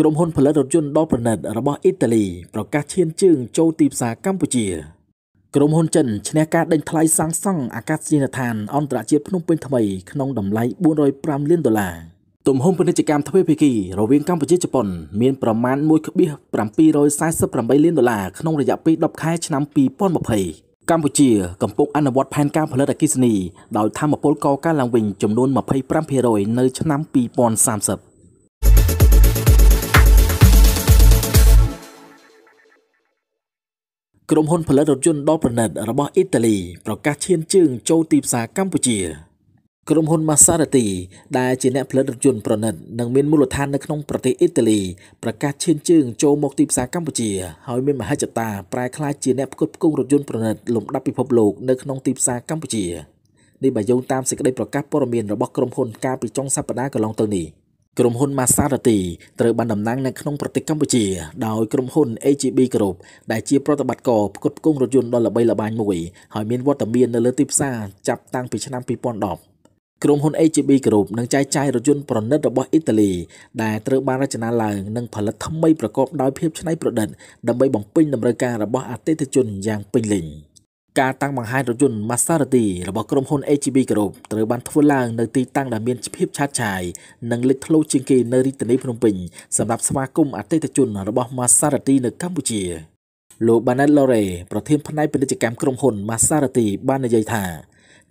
ក្រុមហ៊ុនផលិតរថយន្តដ៏ប្រណិតរបស់អ៊ីតាលីប្រកាសឈានជើងចូលទីផ្សារកម្ពុជា ក្រុមហ៊ុនចិនឈ្នះការដេញថ្លៃសាងសង់អាកាសយានដ្ឋានអន្តរជាតិភ្នំពេញថ្មីក្នុងតម្លៃ405លានដុល្លារទំហំពាណិជ្ជកម្មទ្វេភាគីរវាងកម្ពុជាជប៉ុន មានប្រមាណ1.748លានដុល្លារក្នុងរយៈពេល10ខែឆ្នាំ2020កម្ពុជាកំពុងអនុវត្តផែនការផលិតអគ្គិសនីដោយធម្មពលកកើតឡើងវិញចំនួន25%នៅឆ្នាំ2030ក្រុមហ៊ុនផលិតរថយន្តដ៏ប្រណិតរបស់អ៊ីតាលីប្រកាសឈានជើងចូលទីផ្សារកម្ពុជា ក្រុមហ៊ុន Maserati ដែលជាអ្នកផលិតរថយន្តប្រណិតនិងមានមូលដ្ឋាននៅក្នុងប្រទេសអ៊ីតាលីប្រកាសឈានជើងចូលមកទីផ្សារកម្ពុជាហើយមានមហិច្ឆតាប្រែក្លាយជាអ្នកផ្គត់ផ្គង់រថយន្តប្រណិតលំដាប់ពិភពលោកនៅក្នុងទីផ្សារកម្ពុជានេះបើយោងតាមសេចក្តីប្រកាសព័ត៌មានរបស់ក្រុមហ៊ុនកាលពីចុងសប្តាហ៍កន្លងទៅនេះ។ក្រុមហ៊ុន Maserati ត្រូវបានតំណាង នៅក្នុងប្រទេសកម្ពុជា ដោយក្រុមហ៊ុន AGB Group ដែលជា ប្រតិបត្តិការផ្គត់ផ្គង់រថយន្តដ៏ល្បីល្បាញមួយហើយមានវត្តមាននៅលើទីផ្សារចាប់តាំងពីឆ្នាំ2010ក្រុមហ៊ុន AGB Group នឹងចែកចាយរថយន្តប្រណិតរបស់អ៊ីតាលី ដែលត្រូវបានរចនាឡើងនិងផលិតថ្មីប្រកបដោយភាពច្នៃប្រឌិតដើម្បីបំពេញតម្រូវការរបស់អតិថិជនយ៉ាងពេញលេញ។ការតាំងបង្ហាញរថយន្ត Maserati របស់ក្រុមហ៊ុន AGB Group ត្រូវបានធ្វើឡើងនៅទីតាំងដែលមានភាពឆើតឆាយនិងលេចធ្លោជាងគេនៅរាជធានីភ្នំពេញសម្រាប់ស្វាគមន៍អតិថិជន របស់ Maserati នៅកម្ពុជាលោក Banet Lore ប្រធានផ្នែកពាណិជ្ជកម្មក្រុមហ៊ុន Maserati បាននិយាយថា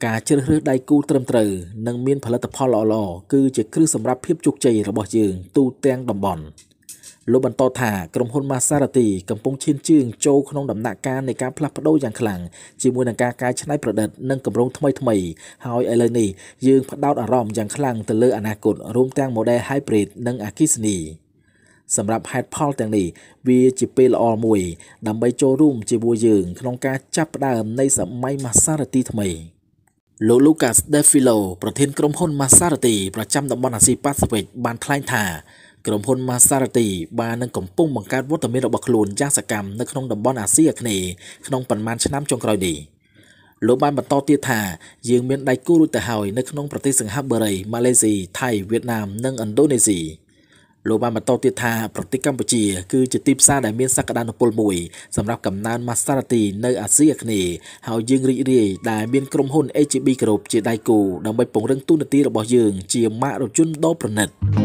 ការជ្រើសរើសដៃគូត្រឹមត្រូវនិងមានផលិតផលល្អៗគឺជាគ្រឹះសម្រាប់ភាពជោគជ័យរបស់យើង ទូទាំងតំបន់។លោកបន្តថាក្រុមហ៊ុន Maserati កំពុងឈានជើងចូលក្នុងដំណាក់កាលនៃការផ្លាស់ប្ដូរយ៉ាងខ្លាំងជាមួយនឹងការកែច្នៃប្រឌិតនិងគម្រោងថ្មីៗហើយឥឡូវនេះយើងផ្ដោតអារម្មណ៍យ៉ាងខ្លាំងទៅលើអនាគតរួមទាំង model hybrid និងអគ្គិសនីសម្រាប់ហេតុផលទាំងនេះវាជាពេលល្អមួយដើម្បីចូលរួម ជាមួយយើងក្នុងការចាប់ផ្ដើម នៃសម័យ Maserati ថ្មីលោក Lucas De Filo ប្រធានក្រុមហ៊ុន Maserati ប្រចាំតំបន់អាស៊ីប៉ាស៊ីហ្វិកបានថ្លែងថាក្រុមហ៊ុន Maserati បាននឹងកំពុងបង្កើតវត្តមានរបស់ខ្លួនយ៉ាងសកម្មនៅក្នុងតំបន់អាស៊ីអាគ្នេយ៍ក្នុងប៉ុន្មានឆ្នាំចុងក្រោយនេះលោកបានបន្តទៀតថាយើងមានដៃគូរួចទៅហើយនៅក្នុងប្រទេសសិង្ហបុរីម៉ាឡេស៊ីថៃវៀតណាមនិងឥណ្ឌូនេស៊ីលោកបានបន្តទៀតថាប្រទេសកម្ពុជាគឺជាទីផ្សារដែលមានសក្តានុពលមួយសម្រាប់កំណើន Maserati នៅអាស៊ីអាគ្នេយ៍ហើយយើងរីករាយដែលមានក្រុមហ៊ុន AGB Group ជាដៃគូដើម្បីពង្រឹងទូនាទីរបស់យើងជាម៉ាករថយន្តដ៏ប្រណិត។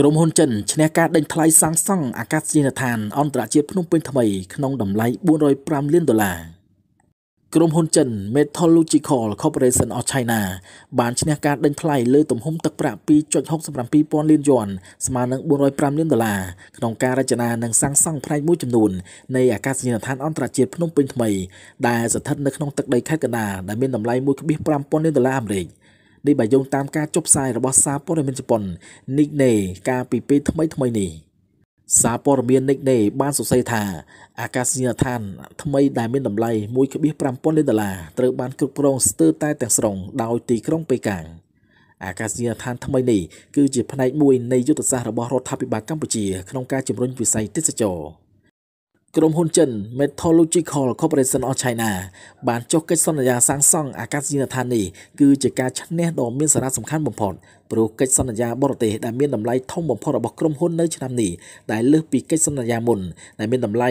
ក្រុមហ៊ុនចិនឈ្នះការដេញថ្លៃសាងសង់អាកាសយានដ្ឋានអន្តរជាតិភ្នំពេញថ្មីក្នុងតម្លៃ405លានដុល្លារក្រុមហ៊ុនចិន Metallurgical Corporation of China បានឈ្នះការដេញថ្លៃលើទំហំទឹកប្រាក់2.67000លានយន់ស្មើនឹង405លានដុល្លារក្នុងការរចនានិងសាងសង់ផ្នែកមួយចំនួននៃអាកាសយានដ្ឋានអន្តរជាតិភ្នំពេញថ្មីដែលស្ថិតនៅក្នុងទឹកដីខេត្តកណ្ដាលដែលមានតម្លៃ1.5000លានដុល្លារអាមេរិក។នេះបើយោងតាមការចុះផ្សាយរបស់សារព័ត៌មានជប៉ុន Nikkei កាលពីពេលថ្មីថ្មីនេះសារព័ត៌មាន Nikkei បានសរសេរថា អាកាសយានដ្ឋាន ថ្មីដែលមានតម្លៃ1.5000លានដុល្លារត្រូវបានគ្រប់គ្រងស្ទើរតែទាំងស្រុងដោយទីក្រុងប៉េកាំងអាកាសយានដ្ឋានថ្មីនេះគឺជាផ្នែកមួយនៃយុទ្ធសាស្ត្ររបស់រដ្ឋាភិបាលកម្ពុជាក្នុងការជំរុញវិស័យទេសចរណ៍ក្រុមហ៊ុនចិន Metallurgical Corporation of China បានចុះកិច្ចសន្យាសាងសង់អាកាសយានដ្ឋាននេះគឺជាការឈ្នះដ៏មានសារៈសំខាន់បំផុតព្រោះកិច្ចសន្យាបរទេសដែលមានតម្លៃធំបំផុតរបស់ក្រុមហ៊ុននៅឆ្នាំនេះដែលលើសពីកិច្ចសន្យាមុនដែលមានតម្លៃ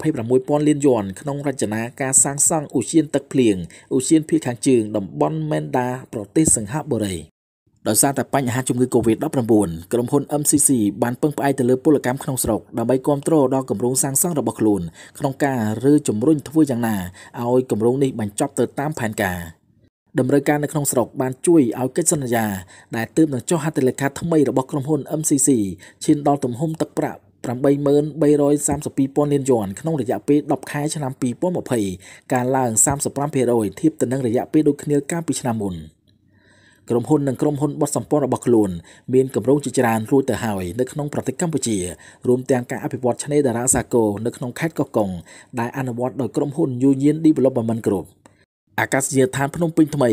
1.26000លានយួនក្នុងរចនាការសាងសង់ឧសៀនទឹកភ្លៀងឧសៀនភាគខាងជើងតំបន់មែនដាប្រទេសសិង្ហបុរីដោយសារតែបញ្ហាជំងឺ Covid-19 ក្រុមហ៊ុន MCC បានពឹងផ្អែកទៅលើពលកម្មក្នុងស្រុកដើម្បីគ្រប់គ្រងដល់គម្រោងសាងសង់របស់ខ្លួនក្នុងការឬជំរុញធ្វើយ៉ាងណាឲ្យគម្រោងនេះបញ្ចប់ទៅតាមផែនការតម្រូវការនៅក្នុងស្រុកបានជួយឲ្យកិច្ចសន្យាដែលទើបនឹងចុះហត្ថលេខាថ្មីរបស់ក្រុមហ៊ុន MCC ឈានដល់ទំហំទឹកប្រាក់8,332,000លានយន់ក្នុងរយៈពេល10ខែឆ្នាំ2020ការឡើង35%ធៀបទៅនឹងរយៈពេលដូចគ្នាកាលពីឆ្នាំមុន។ក្រុមហ៊ុននិងក្រុមហ៊ុនបោះសម្ព័ន្ធរបស់ខ្លួនមានគម្រោងជាច្រើនរួចទៅហើយនៅក្នុងប្រទេសកម្ពុជារួមទាំងការអភិវឌ្ឍឆ្នេរតារាសាគរនៅក្នុងខេត្តកោះកុងដែលអនុវត្តដោយក្រុមហ៊ុន Union Development Group អាកាសយានដ្ឋានភ្នំពេញថ្មី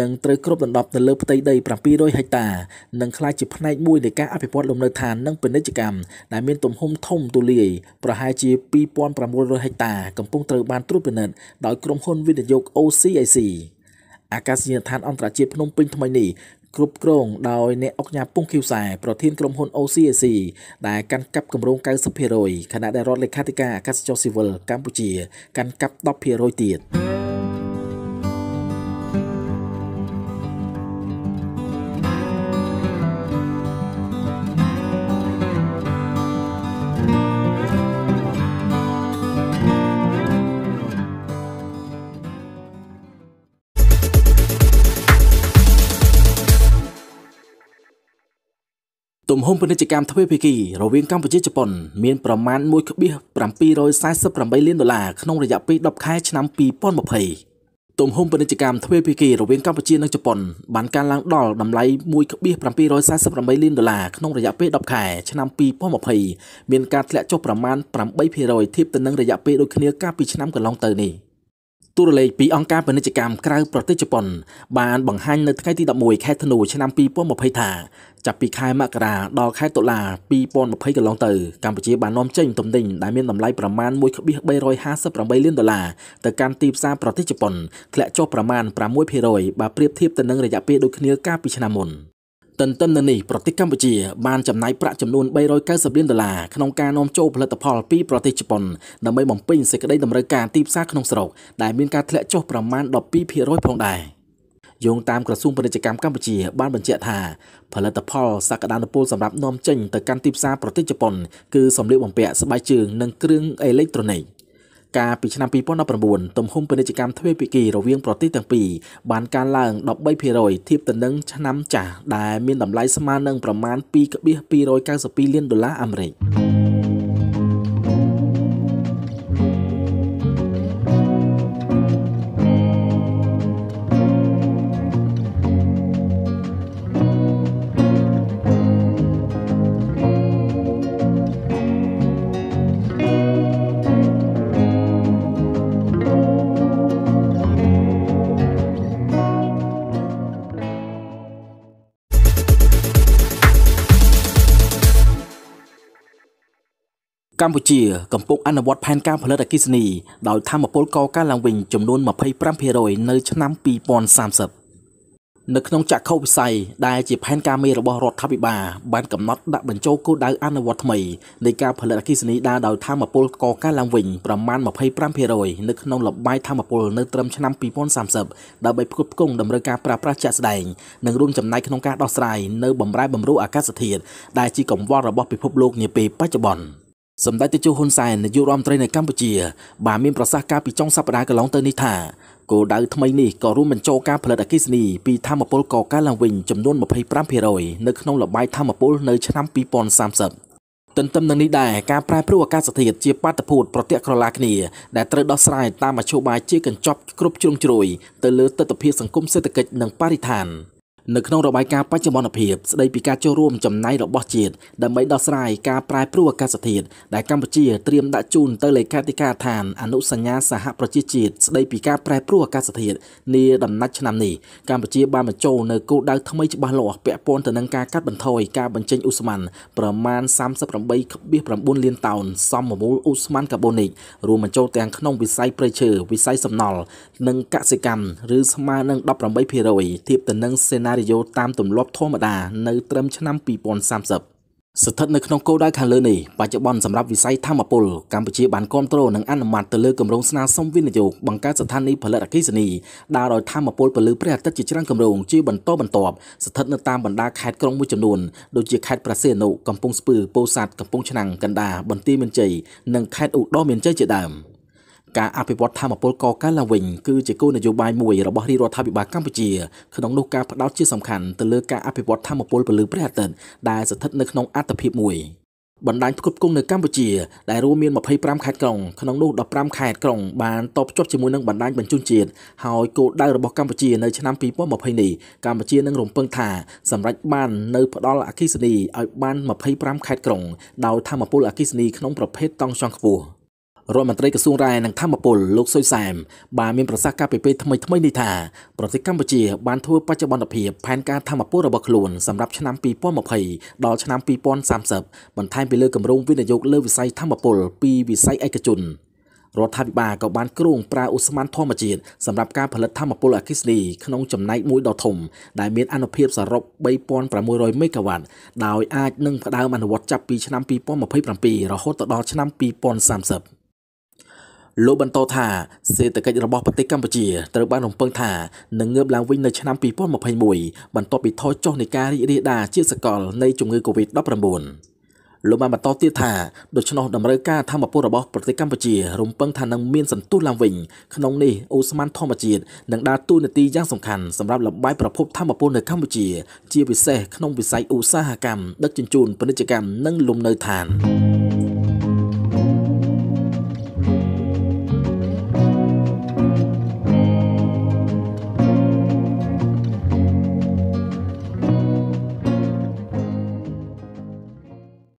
នឹងត្រូវគ្របដណ្ដប់ទៅលើផ្ទៃដី700ហិកតានិងក្លាយជាផ្នែកមួយនៃការអភិវឌ្ឍលំនៅឋាននិងពាណិជ្ជកម្មដែលមានទំហំធំ ទូលាយប្រហែលជា2600ហិកតា កំពុងត្រូវបានត្រួតពិនិត្យដោយក្រុមហ៊ុនវិនិយោគ OCIC អាកាសយានដ្ឋានអន្តរជាតិភ្នំពេញថ្មីនេះគ្រប់គ្រងដោយអ្នកអង្គការពងឃីវសែប្រធានក្រុមហ៊ុន OCAC ដែលកាន់កាប់គម្រោង90%ខណៈដែលរដ្ឋលេខាធិការអាកាសចរស៊ីវិលកម្ពុជាកាន់កាប់10%ទៀត។ទំហំពាណិជ្ជកម្មទ្វេភាគីរវាងកម្ពុជាជប៉ុនមានប្រមាណ1.748លានដុល្លារក្នុងរយៈពេល10ខែឆ្នាំ2020ទំហំពាណិជ្ជកម្មទ្វេភាគីរវាងកម្ពុជានិងជប៉ុនបានកើនឡើងដល់តម្លៃ1.748លានដុល្លារក្នុងរយៈពេល10ខែឆ្នាំ2020មានការធ្លាក់ចុះប្រមាណ8%ធៀបទៅនឹងរយៈពេលដូចគ្នាកាលពីឆ្នាំកន្លងទៅនេះ។ទូរលេខពីអង្គការពាណិជ្ជកម្មក្រៅប្រទេសជប៉ុនបានបង្ហាញនៅថ្ងៃទី11ខែធ្នូឆ្នាំ2020ថាចាប់ពីខែមករាដល់ខែតុលា2020កន្លងទៅកម្ពុជាបាននាំចេញទំនិញដែលមានតម្លៃប្រមាណ1.358លានដុល្លារទៅកាន់ទីផ្សារប្រទេសជប៉ុនធ្លាក់ចុះប្រមាណ6%បើប្រៀបធៀបទៅនឹងរយៈពេលដូចគ្នាកាលពីឆ្នាំមុន។ទន្ទឹមនឹងនេះប្រទេសកម្ពុជាបានចំណាយប្រាក់ចំនួន390លានដុល្លារក្នុងការនាំចូលផលិតផលពីប្រទេសជប៉ុនដើម្បីបំពេញសេចក្តីតម្រូវការទីផ្សារក្នុងស្រុកដែលមានការធ្លាក់ចុះប្រមាណ12%ផងដែរ។យោងតាមក្រសួងពាណិជ្ជកម្មកម្ពុជាបានបញ្ជាក់ថាផលិតផលសក្តានុពលសម្រាប់នាំចេញទៅកាន់ទីផ្សារប្រទេសជប៉ុនគឺសម្លៀកបំពាក់ស្បែកជើងនិងគ្រឿងអេឡិចត្រូនិក។កាលពីឆ្នាំ2019ទំហំពាណិជ្ជកម្មទ្វេភាគីរវាងប្រទេសទាំងពីរបានកើនឡើង13%ធៀបទៅនឹងឆ្នាំចាស់ដែលមានតម្លៃស្មើនឹងប្រមាណ2.292លានដុល្លារអាមេរិក។កម្ពុជាកំពុងអនុវត្តផែនការផលិតអគ្គិសនីដោយធម្មពលកកើតឡើងវិញចំនួន25%នៅឆ្នាំ2030នៅក្នុងចក្ខុវិស័យដែលជាផែនការមេរបស់រដ្ឋាភិបាលបានកំណត់ដាក់បញ្ចូលគោលដៅអនុវត្តថ្មីនៃការផលិតអគ្គិសនីដើរដោយធម្មពលកកើតឡើងវិញប្រមាណ25%នៅក្នុងលបាយធម្មពលនៅត្រឹមឆ្នាំ2030ដើម្បីផ្គត់ផ្គង់តម្រូវការប្រើប្រាស់ជាក់ស្ដែងនិងរួមចំណែកក្នុងការដោះស្រាយនៅបម្រែបម្រួលអាកាសធាតុដែលជាកង្វល់របស់ពិភពលោកនាពេលបច្ចុប្បន្ន។សម្ដេចតេជោហ៊ុនសែននាយករដ្ឋមន្ត្រីនៃកម្ពុជាបានមានប្រសាសន៍កាលពីចុងសប្តាហ៍កន្លងទៅនេះថាគោលដៅថ្មីនេះក៏រួមបញ្ចូលការផលិតអគ្គិសនីពីធម្មពលកកើតឡើងវិញចំនួន25%នៅក្នុងលបាយធម្មពលនៅឆ្នាំ2030ទន្ទឹមនឹងនេះដែរការប្រែប្រួលអាកាសធាតុជាបាតុភូតប្រតិក្រឡាគ្នាដែលត្រូវដោះស្រាយតាមមធ្យោបាយជាកញ្ចប់គ្រប់ជ្រុងជ្រោយទៅលើទស្សនវិជ្ជាសង្គមសេដ្ឋកិច្ចនិងបរិស្ថាន។នៅក្នុងរបាយការណ៍បច្ចុប្បន្នភាពស្ដីពីការចូលរួមចំណាយរបស់ជាតិដើម្បីដោះស្រាយការប្រែប្រួលអាកាសធាតុដែលកម្ពុជាត្រៀមដាក់ជូនទៅលេខាធិការដ្ឋានអនុសញ្ញាសហប្រជាជាតិស្ដីពីការប្រែប្រួលអាកាសធាតុនាដំណាច់ឆ្នាំនេះកម្ពុជាបានបញ្ចូលនៅគោលដៅថ្មីច្បាស់លាស់ពាក់ព័ន្ធទៅនឹងការកាត់បន្ថយការបញ្ចេញឧស្ម័នប្រមាណ38.9លានតោនសមមូលឧស្ម័នកាបូនិករួមបញ្ចូលទាំងក្នុងវិស័យព្រៃឈើវិស័យសំណល់និងកសិកម្មឬស្មើនឹង18%ធៀបទៅនឹងសេណារីយ៉ូតាមទម្លាប់ធម្មតានៅត្រឹមឆ្នាំ2030ស្ថិតនៅក្នុងគោលដៅខាងលើនេះបច្ចុប្បន្នសម្រាប់វិស័យធម្មពលកម្ពុជាបានគ្រប់គ្រងនិងអនុម័តទៅលើគម្រោងស្នើសុំវិនិយោគបង្កើតស្ថានីយផលិតអគ្គិសនីដើរដោយធម្មពលពលឺព្រះអាទិត្យជាច្រើនគម្រោងជាបន្តបន្ទាប់ស្ថិតនៅតាមបណ្ដាខេត្តក្រុងមួយចំនួនដូចជាខេត្តប្រសិទ្ធនុកំពង់ស្ពឺពោធិ៍សាត់កំពង់ឆ្នាំងកណ្ដាលបន្ទាយមានជ័យនិងខេត្តឧត្តរមានជ័យជាដើម។ការអភិវឌ្ឍធម្មពលកកើតឡើងវិញគឺជាគោលនយោបាយមួយរបស់រាជរដ្ឋាភិបាលកម្ពុជាក្នុងនោះការផ្ដោតជាសំខាន់ទៅលើការអភិវឌ្ឍធម្មពលពលឺព្រះអាទិត្យដែលស្ថិតនៅក្នុងអត្តភាពមួយបណ្ដាញផ្គត់ផ្គង់នៅកម្ពុជាដែលរួមមាន25ខេត្តក្រុងក្នុងនោះ15ខេត្តក្រុងបានតបភ្ជាប់ជាមួយនឹងបណ្ដាញបញ្ជូនជាតិហើយគោលដៅរបស់កម្ពុជានៅឆ្នាំ2020នេះកម្ពុជានឹងរំពឹងថាសម្រេចបាននៅផ្ដល់អគិសនីឲ្យបាន25ខេត្តក្រុងដោយធម្មពលអគិសនីក្នុងប្រភេទតង់ចង់ខ្ពស់។រដ្ឋមន្ត្រីក្រសួងរ៉ែនិងធម្មពលលោកសុយសែមបានមានប្រសាសន៍កាលពីពេលថ្មីថ្មីនេះថាប្រទេសកម្ពុជាបានធ្វើបច្ចុប្បន្នភាពផែនការធម្មពលរបស់ខ្លួនសម្រាប់ឆ្នាំ2020ដល់ឆ្នាំ2030បន្ថែមពីលើគម្រោងវិនិយោគលើវិស័យធម្មពលពីវិស័យឯកជនរដ្ឋាភិបាលក៏បានគ្រោងប្រើឧស្ម័នធម្មជាតិសម្រាប់ការផលិតធម្មពលអគ្គិសនីក្នុងចំណែកមួយដ៏ធំ ដែលមានអនុភាព សរុប3600មេហ្គាវ៉ាត់ដោយអាចនឹងផ្ដើមអនុវត្តចាប់ពីឆ្នាំ2027រហូតដល់ឆ្នាំ2030លោកបន្តថាសេដ្ឋកិច្ចរបស់ប្រទេសកម្ពុជាត្រូវបានរំពឹងថានឹងងើបឡើងវិញនៅឆ្នាំ2021បន្ទាប់ពីថយចុះនៃការរីករាលដាលជាសកលនៃជំងឺ Covid-19 លោកបានបន្តទៀតថាដូច្នោះតម្រូវការធម្មពលរបស់ប្រទេសកម្ពុជា រំពឹងថានឹងមានសន្ទុះឡើងវិញក្នុងនេះអូស្មန်ធម្មជាតិនឹងដើរតួនាទីយ៉ាងសំខាន់សម្រាប់លំបាយប្រភពធម្មពលនៅកម្ពុជា ជាពិសេសក្នុងវិស័យឧស្សាហកម្មដឹកជញ្ជូនពាណិជ្ជកម្មនិងលំនៅឋាន។